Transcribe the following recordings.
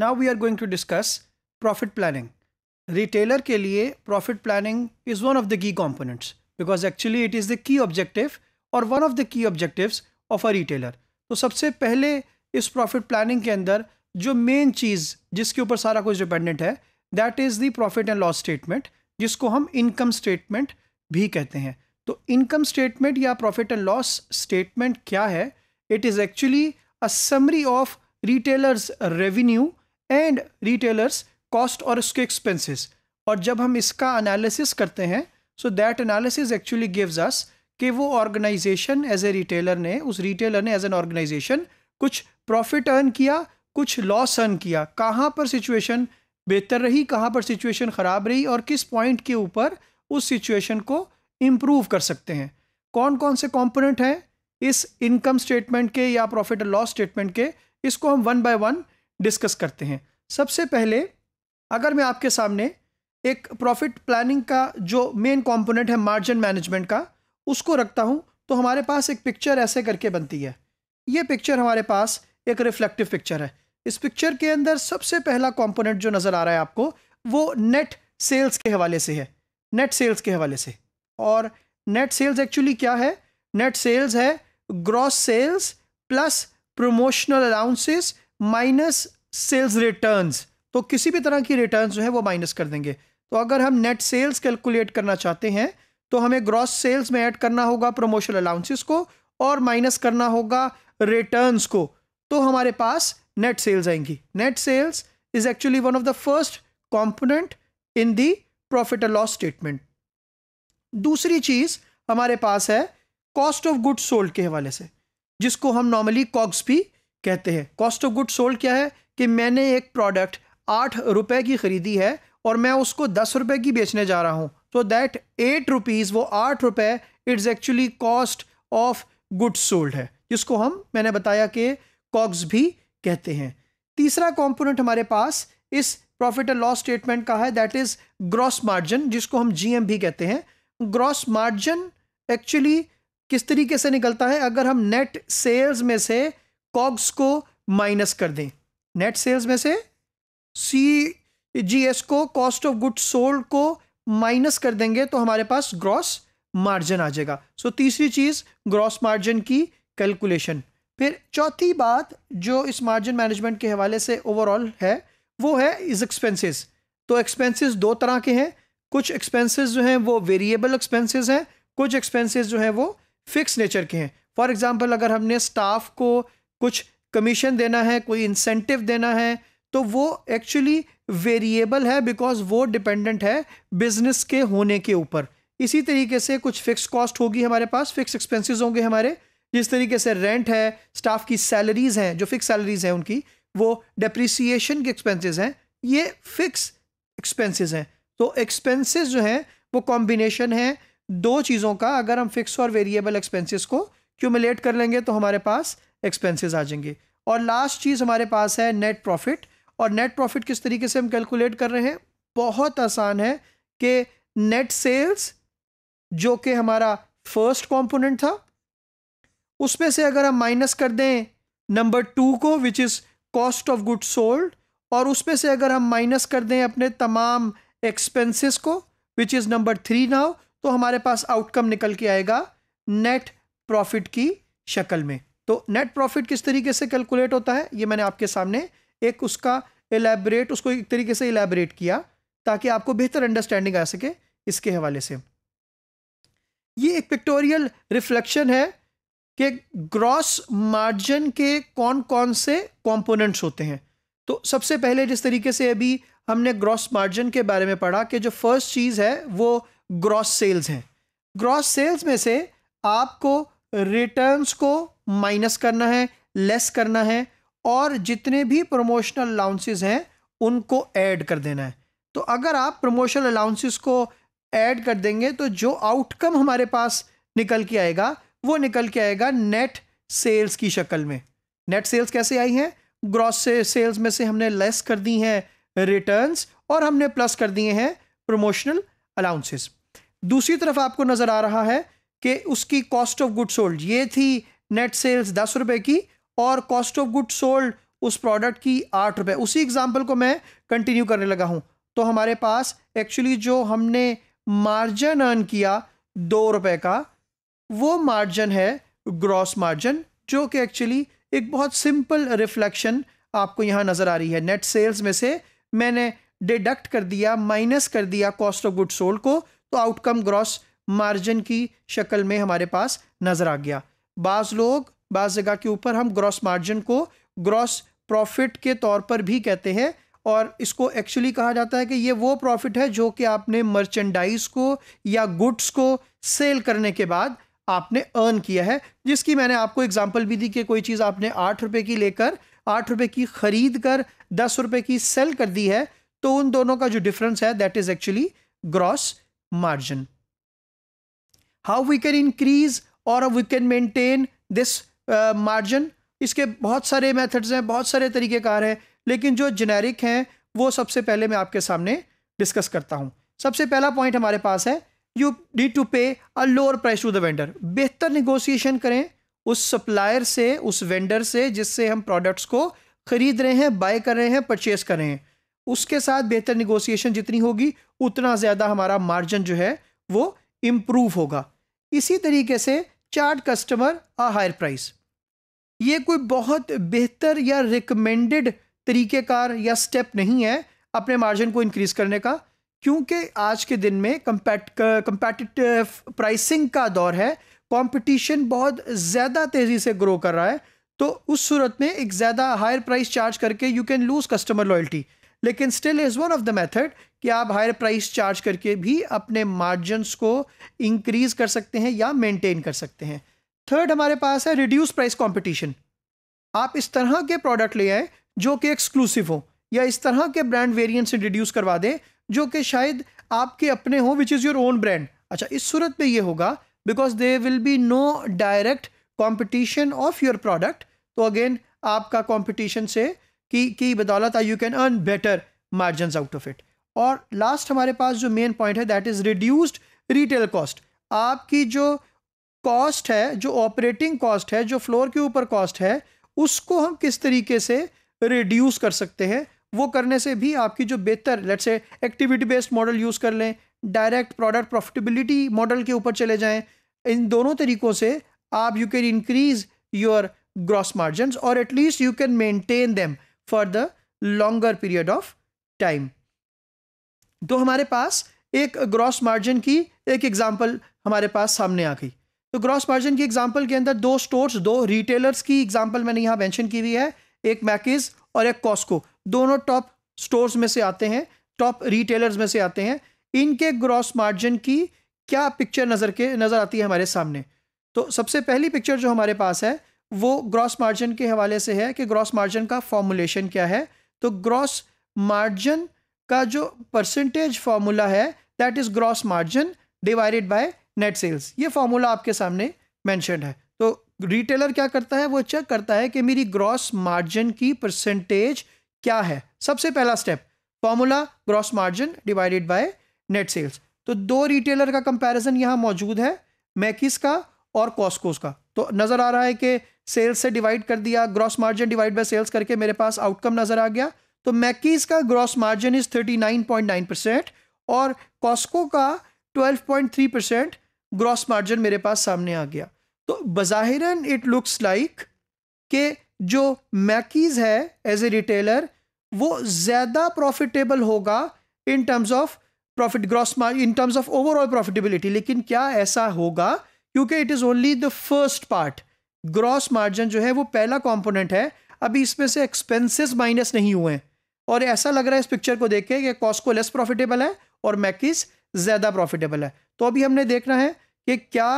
now we are going to discuss profit planning retailer के लिए profit planning is one of the key components because actually it is the key objective और one of the key objectives of a retailer तो सबसे पहले इस profit planning के अंदर जो मेन चीज़ जिसके ऊपर सारा कुछ डिपेंडेंट है that is the profit and loss statement जिसको हम इनकम स्टेटमेंट भी कहते हैं तो इनकम स्टेटमेंट या प्रॉफिट एंड लॉस स्टेटमेंट क्या है it is actually a summary of retailers revenue and retailers cost और उसके एक्सपेंसेस और जब हम इसका एनालिसिस करते हैं so that analysis actually gives us कि वो ऑर्गेनाइजेशन एज ए रिटेलर ने उस रिटेलर ने एज एन ऑर्गेनाइजेशन कुछ प्रॉफिट अर्न किया कुछ लॉस अर्न किया कहाँ पर सिचुएशन बेहतर रही कहाँ पर सिचुएशन ख़राब रही और किस पॉइंट के ऊपर उस सिचुएशन को इम्प्रूव कर सकते हैं कौन कौन से कॉम्पोनेंट हैं इस इनकम स्टेटमेंट के या प्रॉफिट एंड लॉस स्टेटमेंट के इसको हम वन बाय वन डिस्कस करते हैं सबसे पहले अगर मैं आपके सामने एक प्रॉफिट प्लानिंग का जो मेन कंपोनेंट है मार्जिन मैनेजमेंट का उसको रखता हूँ तो हमारे पास एक पिक्चर ऐसे करके बनती है ये पिक्चर हमारे पास एक रिफ्लेक्टिव पिक्चर है इस पिक्चर के अंदर सबसे पहला कंपोनेंट जो नज़र आ रहा है आपको वो नेट सेल्स के हवाले से है नेट सेल्स के हवाले से और नेट सेल्स एक्चुअली क्या है नेट सेल्स है gross sales plus promotional allowances minus sales returns तो किसी भी तरह की रिटर्न्स जो है वो माइनस कर देंगे तो अगर हम नेट सेल्स कैलकुलेट करना चाहते हैं तो हमें ग्रॉस सेल्स में ऐड करना होगा प्रमोशनल अलाउंसेस को और माइनस करना होगा रिटर्न्स को तो हमारे पास नेट सेल्स आएंगी net sales is actually one of the first component in the profit and loss statement दूसरी चीज हमारे पास है कॉस्ट ऑफ गुड्स सोल्ड के हवाले से जिसको हम नॉर्मली कॉक्स भी कहते हैं कॉस्ट ऑफ गुड सोल्ड क्या है कि मैंने एक प्रोडक्ट आठ रुपए की ख़रीदी है और मैं उसको दस रुपए की बेचने जा रहा हूँ तो दैट एट रुपीज़ वो आठ रुपए it's actually cost of good sold है जिसको हम मैंने बताया कि कॉग्स भी कहते हैं तीसरा कॉम्पोनेंट हमारे पास इस प्रॉफिट एंड लॉस स्टेटमेंट का है दैट इज़ ग्रॉस मार्जिन जिसको हम जी भी कहते हैं ग्रॉस मार्जिन एक्चुअली किस तरीके से निकलता है अगर हम नेट सेल्स में से कॉग्स को माइनस कर दें नेट सेल्स में से सी जी एस को कॉस्ट ऑफ गुड सोल्ड को माइनस कर देंगे तो हमारे पास ग्रॉस मार्जिन आ जाएगा सो so, तीसरी चीज़ ग्रॉस मार्जिन की कैलकुलेशन फिर चौथी बात जो इस मार्जिन मैनेजमेंट के हवाले से ओवरऑल है वो है इज एक्सपेंसेस तो एक्सपेंसेस दो तरह के हैं कुछ एक्सपेंसेस जो हैं वो वेरिएबल एक्सपेंसेस हैं कुछ एक्सपेंसेस जो हैं वो फिक्स नेचर के हैं फॉर एग्ज़ाम्पल अगर हमने स्टाफ को कुछ कमीशन देना है कोई इंसेंटिव देना है तो वो एक्चुअली वेरिएबल है बिकॉज वो डिपेंडेंट है बिजनेस के होने के ऊपर इसी तरीके से कुछ फिक्स कॉस्ट होगी हमारे पास फिक्स एक्सपेंसेस होंगे हमारे जिस तरीके से रेंट है स्टाफ की सैलरीज हैं जो फिक्स सैलरीज हैं उनकी वो डेप्रिसिएशन के एक्सपेंसेस हैं ये फिक्स एक्सपेंसेस हैं तो एक्सपेंसेस जो हैं वो कॉम्बिनेशन है दो चीज़ों का अगर हम फिक्स और वेरिएबल एक्सपेंसेस को क्यूमुलेट कर लेंगे तो हमारे पास एक्सपेंसेस आ जाएंगे और लास्ट चीज़ हमारे पास है नेट प्रॉफिट और नेट प्रॉफिट किस तरीके से हम कैलकुलेट कर रहे हैं बहुत आसान है कि नेट सेल्स जो कि हमारा फर्स्ट कंपोनेंट था उसमें से अगर हम माइनस कर दें नंबर टू को which is cost of good sold और उसमें से अगर हम माइनस कर दें अपने तमाम एक्सपेंसेस को which is number three now तो हमारे पास आउटकम निकल के आएगा नेट प्रॉफिट की शक्ल में तो नेट प्रॉफिट किस तरीके से कैलकुलेट होता है ये मैंने आपके सामने एक उसका एलेबरेट उसको एक तरीके से एलेबरेट किया ताकि आपको बेहतर अंडरस्टैंडिंग आ सके इसके हवाले से ये एक पिक्टोरियल रिफ्लेक्शन है कि ग्रॉस मार्जिन के कौन कौन से कंपोनेंट्स होते हैं तो सबसे पहले जिस तरीके से अभी हमने ग्रॉस मार्जिन के बारे में पढ़ा कि जो फर्स्ट चीज़ है वो ग्रॉस सेल्स हैं ग्रॉस सेल्स में से आपको रिटर्न्स को माइनस करना है लेस करना है और जितने भी प्रमोशनल अलाउंसेस हैं उनको ऐड कर देना है तो अगर आप प्रमोशनल अलाउंसेस को ऐड कर देंगे तो जो आउटकम हमारे पास निकल के आएगा वो निकल के आएगा नेट सेल्स की शक्ल में नेट सेल्स कैसे आई हैं ग्रॉस से सेल्स में से हमने लेस कर दी हैं रिटर्न्स और हमने प्लस कर दिए हैं प्रमोशनल अलाउंसेस दूसरी तरफ आपको नज़र आ रहा है कि उसकी कॉस्ट ऑफ गुड सोल्ड ये थी नेट सेल्स दस रुपए की और कॉस्ट ऑफ गुड सोल्ड उस प्रोडक्ट की आठ रुपए उसी एग्जाम्पल को मैं कंटिन्यू करने लगा हूं तो हमारे पास एक्चुअली जो हमने मार्जिन अर्न किया दो रुपए का वो मार्जिन है ग्रॉस मार्जिन जो कि एक्चुअली एक बहुत सिंपल रिफ्लेक्शन आपको यहाँ नज़र आ रही है नेट सेल्स में से मैंने डिडक्ट कर दिया माइनस कर दिया कॉस्ट ऑफ गुड सोल्ड को तो आउटकम ग्रॉस मार्जिन की शक्ल में हमारे पास नज़र आ गया बाज़ लोग बाज़ जगह के ऊपर हम ग्रॉस मार्जिन को ग्रॉस प्रॉफिट के तौर पर भी कहते हैं और इसको एक्चुअली कहा जाता है कि ये वो प्रॉफिट है जो कि आपने मर्चेंडाइज को या गुड्स को सेल करने के बाद आपने अर्न किया है जिसकी मैंने आपको एग्जांपल भी दी कि कोई चीज़ आपने आठ रुपये की लेकर आठ रुपये की ख़रीद कर दस रुपये की सेल कर दी है तो उन दोनों का जो डिफरेंस है that is actually gross margin how we can increase और we can maintain this margin इसके बहुत सारे मेथड्स हैं बहुत सारे तरीक़ेकार हैं लेकिन जो जेनेरिक हैं वो सबसे पहले मैं आपके सामने डिस्कस करता हूँ सबसे पहला पॉइंट हमारे पास है you need to pay a lower price to the vendor बेहतर निगोसिएशन करें उस सप्लायर से उस वेंडर से जिससे हम प्रोडक्ट्स को ख़रीद रहे हैं बाय कर रहे हैं परचेस कर रहे हैं उसके साथ बेहतर निगोसिएशन जितनी होगी उतना ज़्यादा हमारा मार्जिन जो है वो इम्प्रूव होगा इसी तरीके से charge customer a higher price ये कोई बहुत बेहतर या रिकमेंडेड तरीक़ेकार या स्टेप नहीं है अपने मार्जिन को इंक्रीज़ करने का क्योंकि आज के दिन में कम्पैट कम्पैटिटिव प्राइसिंग का दौर है कंपटीशन बहुत ज़्यादा तेज़ी से ग्रो कर रहा है तो उस सूरत में एक ज़्यादा हायर प्राइस चार्ज करके you can lose customer loyalty लेकिन still is one of the method या आप हायर प्राइस चार्ज करके भी अपने मार्जिनस को इंक्रीज कर सकते हैं या मेंटेन कर सकते हैं थर्ड हमारे पास है रिड्यूस प्राइस कंपटीशन आप इस तरह के प्रोडक्ट ले आए जो कि एक्सक्लूसिव हो या इस तरह के ब्रांड से रिड्यूस करवा दें जो कि शायद आपके अपने हों which is your own brand अच्छा इस सूरत में ये होगा because they will be no direct competition of your product तो अगेन आपका कॉम्पिटिशन से की की बदौलत I you can earn better margin out of it और लास्ट हमारे पास जो मेन पॉइंट है that is reduced retail cost आपकी जो कॉस्ट है जो ऑपरेटिंग कॉस्ट है जो फ्लोर के ऊपर कॉस्ट है उसको हम किस तरीके से रिड्यूस कर सकते हैं वो करने से भी आपकी जो बेहतर लेट से एक्टिविटी बेस्ड मॉडल यूज़ कर लें डायरेक्ट प्रोडक्ट प्रॉफिटेबिलिटी मॉडल के ऊपर चले जाएं इन दोनों तरीकों से आप you can increase your gross margin और at least you can maintain them for the longer period of time तो हमारे पास एक ग्रॉस मार्जिन की एक एग्जाम्पल हमारे पास सामने आ गई तो ग्रॉस मार्जिन की एग्जाम्पल के अंदर दो स्टोर्स दो रिटेलर्स की एग्जाम्पल मैंने यहाँ मैंशन की हुई है एक मैकेज और एक कॉस्को दोनों टॉप स्टोर्स में से आते हैं टॉप रिटेलर्स में से आते हैं इनके ग्रॉस मार्जिन की क्या पिक्चर नज़र के नज़र आती है हमारे सामने तो सबसे पहली पिक्चर जो हमारे पास है वो ग्रॉस मार्जिन के हवाले से है कि ग्रॉस मार्जिन का फॉर्मुलेशन क्या है तो ग्रॉस मार्जिन का जो परसेंटेज फार्मूला है that is gross margin divided by net sales ये फार्मूला आपके सामने मैंशन है तो रिटेलर क्या करता है वो चेक करता है कि मेरी ग्रॉस मार्जिन की परसेंटेज क्या है सबसे पहला step formula gross margin divided by net sales तो दो रिटेलर का कंपैरिजन यहाँ मौजूद है मैकिस का और कॉस्कोस का तो नज़र आ रहा है कि सेल्स से डिवाइड कर दिया gross margin divide by sales करके मेरे पास आउटकम नज़र आ गया तो मैकीज का ग्रॉस मार्जिन इज 39.9 परसेंट और कॉस्को का 12.3 परसेंट ग्रॉस मार्जिन मेरे पास सामने आ गया तो बज़ाहिरन इट लुक्स लाइक के जो मैकीज़ है एज ए रिटेलर वो ज़्यादा प्रॉफिटेबल होगा in terms of profit gross margin in terms of overall profitability लेकिन क्या ऐसा होगा क्योंकि it is only the first part gross margin जो है वो पहला कॉम्पोनेंट है अभी इसमें से एक्सपेंसेस माइनस नहीं हुए हैं और ऐसा लग रहा है इस पिक्चर को देख के कि कॉस्को लेस प्रॉफिटेबल है और मैकिस ज़्यादा प्रॉफिटेबल है तो अभी हमने देखना है कि क्या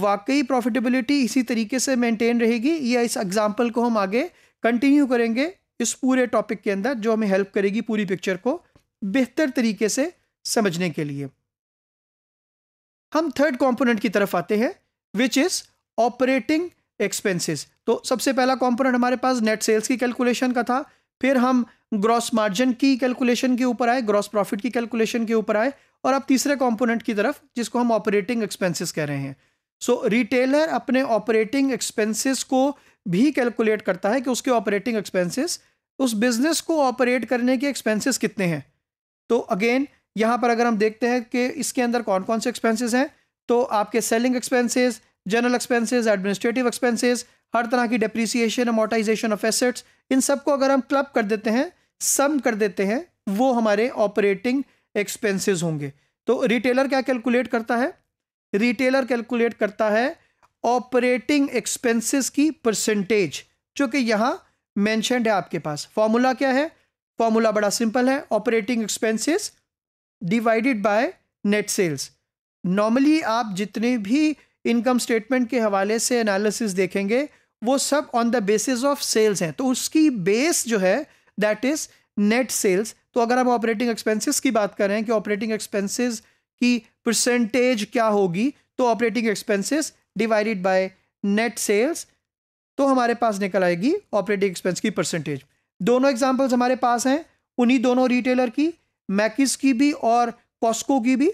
वाकई प्रॉफिटेबिलिटी इसी तरीके से मेंटेन रहेगी या इस एग्जाम्पल को हम आगे कंटिन्यू करेंगे इस पूरे टॉपिक के अंदर जो हमें हेल्प करेगी पूरी पिक्चर को बेहतर तरीके से समझने के लिए हम थर्ड कंपोनेंट की तरफ आते हैं विच इज़ ऑपरेटिंग एक्सपेंसेस तो सबसे पहला कंपोनेंट हमारे पास नेट सेल्स की कैलकुलेशन का था फिर हम ग्रॉस मार्जिन की कैलकुलेशन के ऊपर आए ग्रॉस प्रॉफिट की कैलकुलेशन के ऊपर आए और अब तीसरे कंपोनेंट की तरफ जिसको हम ऑपरेटिंग एक्सपेंसेस कह रहे हैं सो so, रिटेलर अपने ऑपरेटिंग एक्सपेंसेस को भी कैलकुलेट करता है कि उसके ऑपरेटिंग एक्सपेंसेस उस बिजनेस को ऑपरेट करने के एक्सपेंसेस कितने हैं तो अगेन यहाँ पर अगर हम देखते हैं कि इसके अंदर कौन कौन से एक्सपेंसेस हैं तो आपके selling expenses general expenses administrative expenses हर तरह की डिप्रिसिएशन अमोटाइजेशन ऑफ एसेट्स इन सबको अगर हम क्लब कर देते हैं सम कर देते हैं वो हमारे ऑपरेटिंग एक्सपेंसेस होंगे तो रिटेलर क्या कैलकुलेट करता है रिटेलर कैलकुलेट करता है ऑपरेटिंग एक्सपेंसेस की परसेंटेज जो कि यहाँ मैंशनड है आपके पास फॉर्मूला क्या है फॉर्मूला बड़ा सिंपल है operating expenses divided by net sales normally आप जितने भी इनकम स्टेटमेंट के हवाले से एनालिसिस देखेंगे वो सब on the basis of sales हैं तो उसकी बेस जो है दैट इज नेट सेल्स तो अगर हम ऑपरेटिंग एक्सपेंसेस की बात करें कि ऑपरेटिंग एक्सपेंसेस की परसेंटेज क्या होगी तो operating expenses divided by net sales तो हमारे पास निकल आएगी ऑपरेटिंग एक्सपेंस की परसेंटेज दोनों एग्जांपल्स हमारे पास हैं उन्हीं दोनों रिटेलर की मैकिस की भी और कॉस्को की भी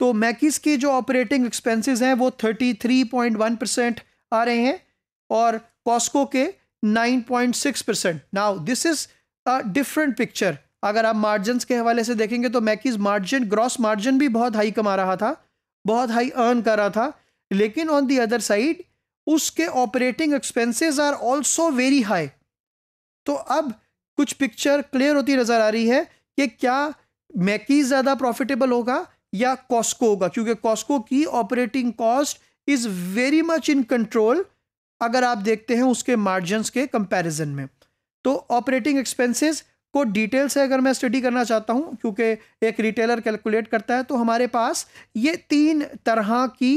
तो मैकिस के जो ऑपरेटिंग एक्सपेंसेस हैं वो 33.1 परसेंट आ रहे हैं और कॉस्को के 9.6 percent now this is a different picture अगर आप मार्जिन के हवाले से देखेंगे तो मैकीज मार्जिन ग्रॉस मार्जिन भी बहुत हाई कमा रहा था बहुत हाई अर्न कर रहा था लेकिन ऑन दी अदर साइड उसके operating expenses are also very high तो अब कुछ पिक्चर क्लियर होती नज़र आ रही है कि क्या मैकीज ज़्यादा प्रॉफिटेबल होगा या कॉस्को होगा क्योंकि कॉस्को की operating cost is very much in control अगर आप देखते हैं उसके मार्जिन के कंपेरिजन में तो ऑपरेटिंग एक्सपेंसिस को डिटेल से अगर मैं स्टडी करना चाहता हूं क्योंकि एक रिटेलर कैलकुलेट करता है तो हमारे पास ये तीन तरह की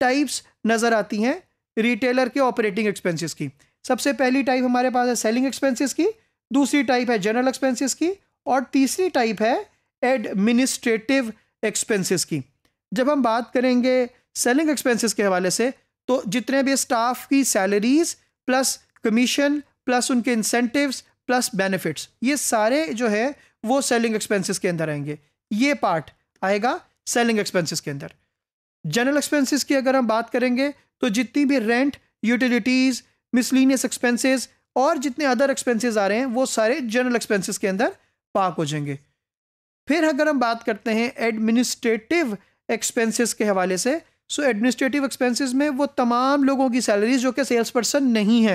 टाइप्स नज़र आती हैं रिटेलर के ऑपरेटिंग एक्सपेंसेस की सबसे पहली टाइप हमारे पास है सेलिंग एक्सपेंसेस की दूसरी टाइप है जनरल एक्सपेंसेस की और तीसरी टाइप है एडमिनिस्ट्रेटिव एक्सपेंसिस की जब हम बात करेंगे सेलिंग एक्सपेंसिस के हवाले से तो जितने भी स्टाफ की सैलरीज प्लस कमीशन प्लस उनके इंसेंटिव्स प्लस बेनिफिट्स ये सारे जो है वो सेलिंग एक्सपेंसेस के अंदर आएंगे ये पार्ट आएगा सेलिंग एक्सपेंसेस के अंदर जनरल एक्सपेंसेस की अगर हम बात करेंगे तो जितनी भी रेंट यूटिलिटीज़ मिसलिनियस एक्सपेंसेस और जितने अदर एक्सपेंसेस आ रहे हैं वो सारे जनरल एक्सपेंसेस के अंदर पाक हो जाएंगे फिर अगर हम बात करते हैं एडमिनिस्ट्रेटिव एक्सपेंसेस के हवाले से सो एडमिनिस्ट्रेटिव एक्सपेंसिस में वो तमाम लोगों की सैलरीज जो कि सेल्स पर्सन नहीं है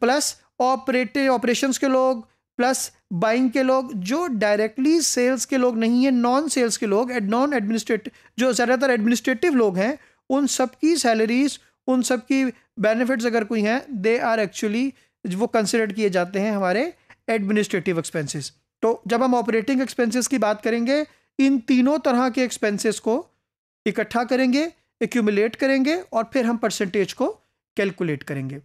प्लस ऑपरेटिव ऑपरेशन के लोग प्लस बाइंग के लोग जो डायरेक्टली सेल्स के लोग नहीं है नॉन सेल्स के लोग नॉन एडमिनिस्ट्रेटिव जो ज़्यादातर एडमिनिस्ट्रेटिव लोग हैं उन सब की सैलरीज उन सब की बेनिफिट्स अगर कोई हैं दे आर एक्चुअली वो कंसिडर किए जाते हैं हमारे एडमिनिस्ट्रेटिव एक्सपेंसेस तो जब हम ऑपरेटिंग एक्सपेंसेस की बात करेंगे इन तीनों तरह के एक्सपेंसेस को इकट्ठा करेंगे एक्यूमुलेट करेंगे और फिर हम परसेंटेज को कैलकुलेट करेंगे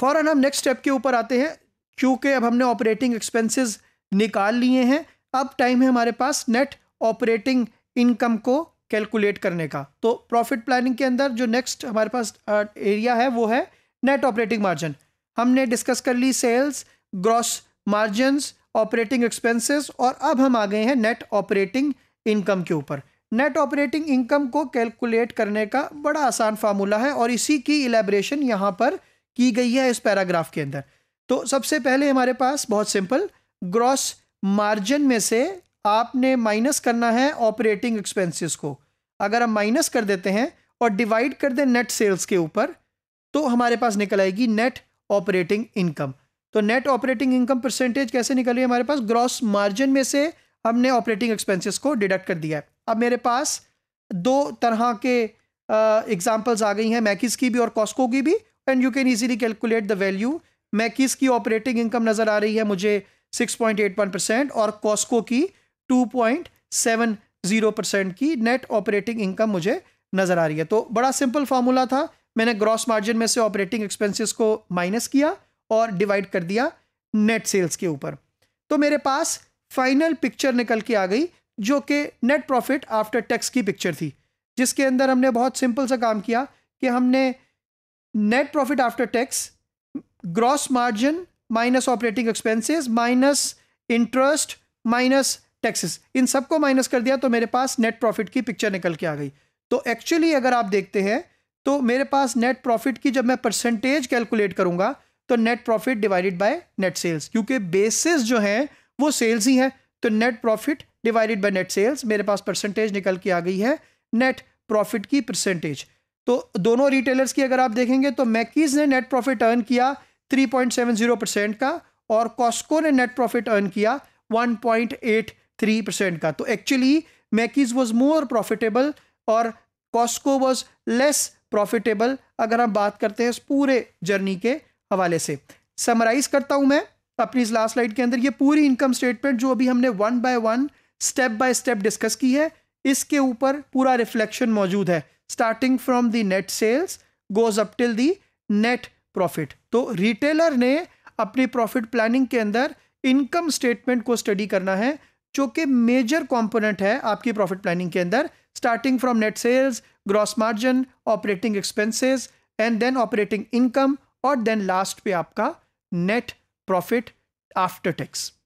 फ़ौरन हम नेक्स्ट स्टेप के ऊपर आते हैं क्योंकि अब हमने ऑपरेटिंग एक्सपेंसेस निकाल लिए हैं अब टाइम है हमारे पास नेट ऑपरेटिंग इनकम को कैलकुलेट करने का तो प्रॉफिट प्लानिंग के अंदर जो नेक्स्ट हमारे पास एरिया है वो है नेट ऑपरेटिंग मार्जिन हमने डिस्कस कर ली sales gross margin operating expenses और अब हम आ गए हैं नेट ऑपरेटिंग इनकम के ऊपर नेट ऑपरेटिंग इनकम को कैलकुलेट करने का बड़ा आसान फार्मूला है और इसी की इलेब्रेशन यहाँ पर की गई है इस पैराग्राफ के अंदर तो सबसे पहले हमारे पास बहुत सिंपल ग्रॉस मार्जिन में से आपने माइनस करना है ऑपरेटिंग एक्सपेंसेस को अगर हम माइनस कर देते हैं और डिवाइड कर दें नेट सेल्स के ऊपर तो हमारे पास निकल आएगी नेट ऑपरेटिंग इनकम तो नेट ऑपरेटिंग इनकम परसेंटेज कैसे है हमारे पास ग्रॉस मार्जिन में से हमने ऑपरेटिंग एक्सपेंसेस को डिडक्ट कर दिया है अब मेरे पास दो तरह के एग्जाम्पल्स आ गई हैं मैकिस की भी और कॉस्को की भी and you can easily calculate the value Macy's की ऑपरेटिंग इनकम नज़र आ रही है मुझे 6.81 परसेंट और कॉस्को की 2.70 परसेंट की नेट ऑपरेटिंग इनकम मुझे नज़र आ रही है तो बड़ा सिंपल फार्मूला था मैंने ग्रॉस मार्जिन में से ऑपरेटिंग एक्सपेंसिस को माइनस किया और डिवाइड कर दिया नेट सेल्स के ऊपर तो मेरे पास फाइनल पिक्चर निकल के आ गई जो कि नेट प्रॉफिट आफ्टर टैक्स की पिक्चर थी जिसके अंदर हमने बहुत सिंपल सा काम किया कि हमने net profit after tax gross margin minus operating expenses minus interest minus taxes इन सबको माइनस कर दिया तो मेरे पास नेट प्रॉफिट की पिक्चर निकल के आ गई तो एक्चुअली अगर आप देखते हैं तो मेरे पास नेट प्रॉफिट की जब मैं परसेंटेज कैलकुलेट करूंगा तो net profit divided by net sales क्योंकि बेसिस जो है वो सेल्स ही है तो net profit divided by net sales मेरे पास परसेंटेज निकल के आ गई है नेट प्रॉफिट की परसेंटेज तो दोनों रिटेलर्स की अगर आप देखेंगे तो मैकीज ने नेट प्रॉफिट अर्न किया 3.70 परसेंट का और कॉस्को ने नेट प्रॉफिट अर्न किया 1.83 परसेंट का तो actually Macy's was more profitable और कॉस्को वॉज लेस प्रॉफिटेबल अगर हम बात करते हैं इस पूरे जर्नी के हवाले से समराइज करता हूं मैं अपनी इस लास्ट स्लाइड के अंदर ये पूरी इनकम स्टेटमेंट जो अभी हमने one by one step by step discuss की है इसके ऊपर पूरा रिफ्लेक्शन मौजूद है starting from the net sales goes up till the net profit तो रिटेलर ने अपनी प्रॉफिट प्लानिंग के अंदर इनकम स्टेटमेंट को स्टडी करना है जो कि मेजर कंपोनेंट है आपकी प्रॉफिट प्लानिंग के अंदर starting from net sales gross margin operating expenses and then operating income और देन लास्ट पे आपका नेट प्रॉफिट आफ्टर टैक्स